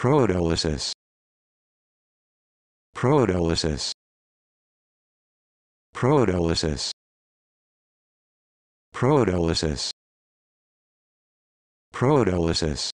Proteolysis. Proteolysis. Proteolysis. Proteolysis. Proteolysis.